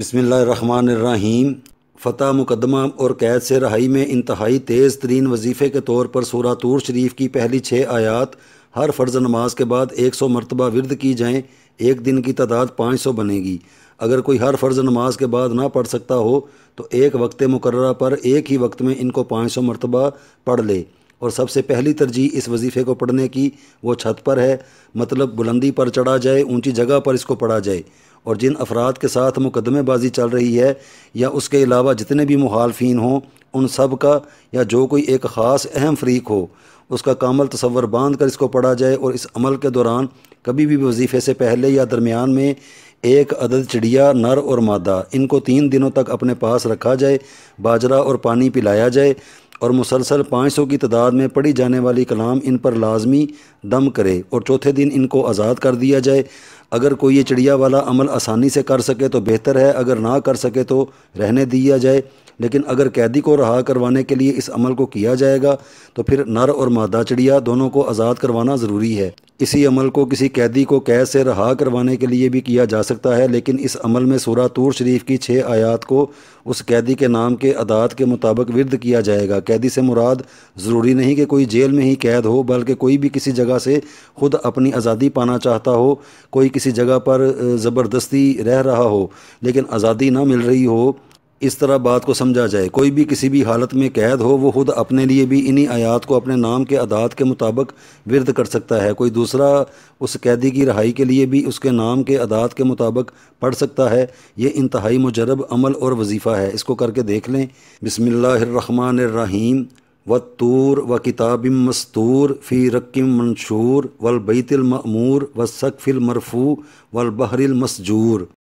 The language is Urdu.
بسم اللہ الرحمن الرحیم فتح مقدمہ اور قید سے رہائی میں انتہائی تیز ترین وظیفے کے طور پر سورہ طور شریف کی پہلی چھ آیات ہر فرض نماز کے بعد ایک سو مرتبہ ورد کی جائیں ایک دن کی تعداد پانچ سو بنے گی اگر کوئی ہر فرض نماز کے بعد نہ پڑھ سکتا ہو تو ایک وقت مقررہ پر ایک ہی وقت میں ان کو پانچ سو مرتبہ پڑھ لے اور سب سے پہلی ترجیح اس وظیفے کو پڑھنے کی وہ چھت پر ہے مطلب بلندی پر چڑھا جائے اونچی جگہ پر اس کو پڑھا جائے اور جن افراد کے ساتھ مقدمے بازی چل رہی ہے یا اس کے علاوہ جتنے بھی مخالفین ہوں ان سب کا یا جو کوئی ایک خاص اہم فریق ہو اس کا کامل تصور باندھ کر اس کو پڑھا جائے اور اس عمل کے دوران کبھی بھی وظیفے سے پہلے یا درمیان میں ایک عدد چڑیا نر اور مادہ ان کو تین دنوں تک اپنے پاس رکھا جائے باجرا اور پانی پلایا جائے اور مسلسل پانچ سو کی تعداد میں پڑھی جانے والی کلام ان پر لازمی دم کرے اور چوتھے دن ان کو آزاد کر دیا جائے اگر کوئی یہ چڑیا والا عمل آسانی سے کر سکے تو بہتر ہے اگر نہ کر سکے تو رہنے دیا جائے لیکن اگر قیدی کو رہا کروانے کے لیے اس عمل کو کیا جائے گا تو پھر نر اور مادہ چڑیا دونوں کو آزاد کروانا ضروری ہے اسی عمل کو کسی قیدی کو قید سے رہا کروانے کے لیے بھی کیا جا سکتا ہے لیکن اس عمل میں سورہ طور شریف کی چھ آیات کو اس قیدی کے نام کے عداد کے مطابق ورد کیا جائے گا قیدی سے مراد ضروری نہیں کہ کوئی جیل میں ہی قید ہو بلکہ کوئی بھی کسی جگہ سے خود اپنی آزادی پانا چاہتا ہو کوئی کسی جگہ پر زبردستی رہ رہا ہو لیکن آزادی نہ مل رہی ہو اس طرح بات کو سمجھا جائے کوئی بھی کسی بھی حالت میں قید ہو وہ خود اپنے لیے بھی انہی آیات کو اپنے نام کے عداد کے مطابق ورد کر سکتا ہے کوئی دوسرا اس قیدی کی رہائی کے لیے بھی اس کے نام کے عداد کے مطابق پڑھ سکتا ہے یہ انتہائی مجرب عمل اور وظیفہ ہے اس کو کر کے دیکھ لیں بسم اللہ الرحمن الرحیم و طور و کتاب مستور فی رقم منشور و البیت المعمور و سقف المرفو و البحر